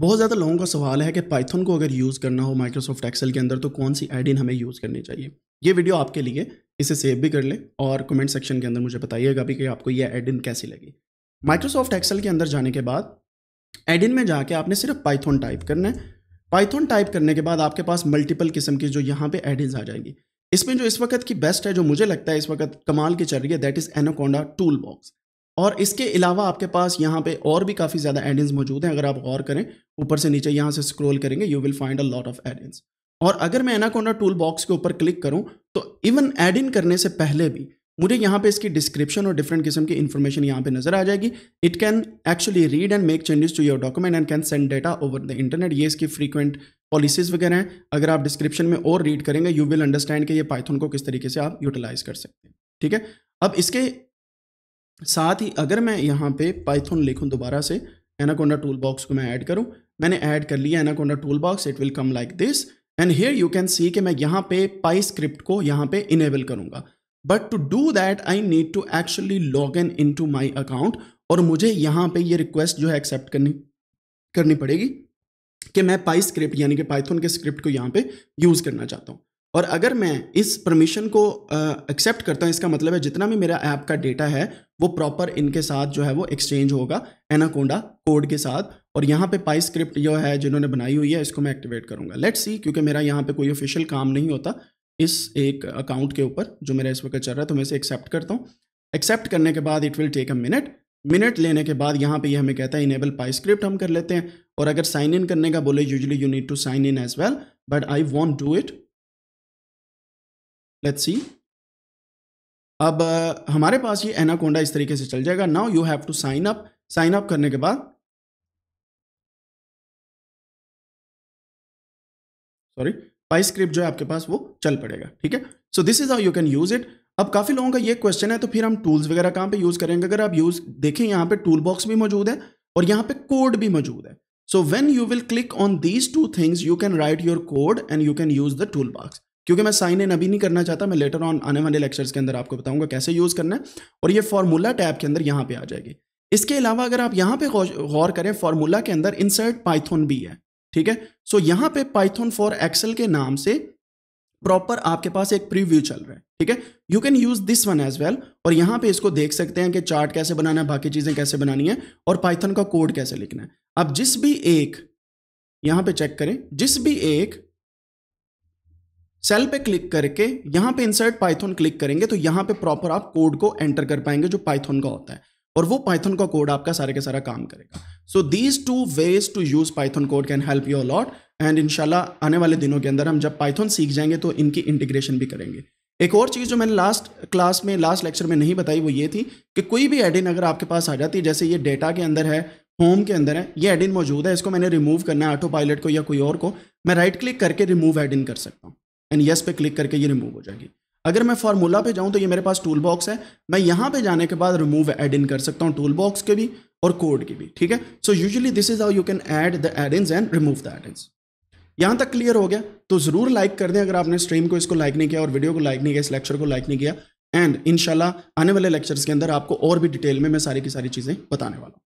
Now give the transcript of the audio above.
बहुत ज़्यादा लोगों का सवाल है कि पाइथन को अगर यूज़ करना हो माइक्रोसॉफ्ट एक्सेल के अंदर तो कौन सी एडिन हमें यूज़ करनी चाहिए ये वीडियो आपके लिए इसे सेव भी कर लें और कमेंट सेक्शन के अंदर मुझे बताइएगा भी कि आपको ये एडिन कैसी लगी माइक्रोसॉफ्ट एक्सेल के अंदर जाने के बाद एडिन में जाके आपने सिर्फ पाइथन टाइप करना है पाइथन टाइप करने के बाद आपके पास मल्टीपल किस्म की जो यहाँ पे एडिन आ जाएंगी इसमें जो इस वक्त की बेस्ट है जो मुझे लगता है इस वक्त कमाल की चल रही है that is anaconda tool box और इसके अलावा आपके पास यहाँ पे और भी काफ़ी ज़्यादा एडियंस मौजूद हैं अगर आप गौर करें ऊपर से नीचे यहाँ से स्क्रॉल करेंगे you will find a lot of audience और अगर मैं एनाकोंडा टूल बॉक्स के ऊपर क्लिक करूँ तो इवन एड इन करने से पहले भी मुझे यहाँ पे इसकी डिस्क्रिप्शन और डिफरेंट किस्म की इन्फॉर्मेशन यहाँ पे नजर आ जाएगी it can actually read and make changes to your document and can send data over the internet ये इसकी फ्रीक्वेंट पॉलिसीज वगैरह हैं अगर आप डिस्क्रिप्शन में और रीड करेंगे यू विल अंडरस्टैंड कि ये पाइथन को किस तरीके से आप यूटिलाइज कर सकते हैं ठीक है अब इसके साथ ही अगर मैं यहाँ पे पाइथन लिखूँ दोबारा से एनाकोंडा टूल बॉक्स को मैं ऐड करूँ मैंने ऐड कर लिया anaconda tool box it will come like this and here you can see कि मैं यहाँ पे पाई स्क्रिप्ट को यहाँ पे इनेबल करूँगा but to do that I need to actually log in into my account और मुझे यहाँ पे ये रिक्वेस्ट जो है एक्सेप्ट करनी करनी पड़ेगी कि मैं पाई स्क्रिप्ट यानी कि पाइथन के स्क्रिप्ट को यहाँ पे यूज़ करना चाहता हूँ और अगर मैं इस परमिशन को एक्सेप्ट करता हूँ इसका मतलब है जितना भी मेरा ऐप का डेटा है वो प्रॉपर इनके साथ जो है वो एक्सचेंज होगा एनाकोंडा कोड के साथ और यहाँ पे पाई स्क्रिप्ट जो है जिन्होंने बनाई हुई है इसको मैं एक्टिवेट करूँगा लेट्स सी क्योंकि मेरा यहाँ पे कोई ऑफिशियल काम नहीं होता इस एक अकाउंट के ऊपर जो मेरा इस वक्त चल रहा है तो मैं इसे एक्सेप्ट करता हूँ एक्सेप्ट करने के बाद it will take a minute minute लेने के बाद यहाँ पर यह हमें कहता है इनेबल पाई स्क्रिप्ट हम कर लेते हैं और अगर साइन इन करने का बोले usually you need to sign in as well but I want do it let's see अब हमारे पास ये एनाकोंडा इस तरीके से चल जाएगा now you have to sign up sign up करने के बाद सॉरी पाई स्क्रिप्ट जो है आपके पास वो चल पड़ेगा ठीक है so this is how you can use it अब काफ़ी लोगों का ये क्वेश्चन है तो फिर हम टूल्स वगैरह कहां पे यूज़ करेंगे अगर आप यूज़ देखें यहां पे टूल बॉक्स भी मौजूद है और यहां पे कोड भी मौजूद है so when you will click on these two things you can write your code and you can use the tool box क्योंकि मैं साइन इन अभी नहीं करना चाहता मैं लेटर ऑन आने वाले लेक्चर्स के अंदर आपको बताऊंगा कैसे यूज़ करना है और ये फार्मूला टैब के अंदर यहाँ पे आ जाएगी इसके अलावा अगर आप यहाँ पे गौर करें फार्मूला के अंदर इंसर्ट पाइथन भी है ठीक है सो यहाँ पे पाइथन फॉर एक्सेल के नाम से प्रॉपर आपके पास एक प्रीव्यू चल रहा है ठीक है you can use this one as well और यहाँ पे इसको देख सकते हैं कि चार्ट कैसे बनाना है बाकी चीजें कैसे बनानी है और पाइथन का कोड कैसे लिखना है अब जिस भी एक यहाँ पे चेक करें जिस भी एक सेल पे क्लिक करके यहाँ पे इंसर्ट पाइथन क्लिक करेंगे तो यहाँ पे प्रॉपर आप कोड को एंटर कर पाएंगे जो पाइथन का होता है और वो पाइथन का कोड आपका सारे का सारा काम करेगा so these two ways to use python code can help you lot एंड इनशाला आने वाले दिनों के अंदर हम जब पाइथन सीख जाएंगे तो इनकी इंटीग्रेशन भी करेंगे एक और चीज़ जो मैंने लास्ट क्लास में लास्ट लेक्चर में नहीं बताई वो ये थी कि कोई भी एडिन अगर आपके पास आ जाती है जैसे ये डेटा के अंदर है होम के अंदर है ये एडिन मौजूद है इसको मैंने रिमूव करना है ऑटो पायलट को या कोई और को मैं राइट क्लिक करके रिमूव एडिन कर सकता हूँ एंड यस पे क्लिक करके ये रिमूव हो जाएगी अगर मैं फार्मूला पे जाऊँ तो ये मेरे पास टूल बॉक्स है मैं यहाँ पे जाने के बाद रिमूव एड इन कर सकता हूँ टूल बॉक्स के भी और कोड के भी ठीक है so usually this is how you can add the add ins and remove the add ins यहाँ तक क्लियर हो गया तो ज़रूर लाइक कर दें अगर आपने स्ट्रीम को इसको लाइक नहीं किया और वीडियो को लाइक नहीं किया इस लेक्चर को लाइक नहीं किया एंड इनशाला आने वाले लेक्चर्स के अंदर आपको और भी डिटेल में मैं सारी की सारी चीज़ें बताने वाला हूँ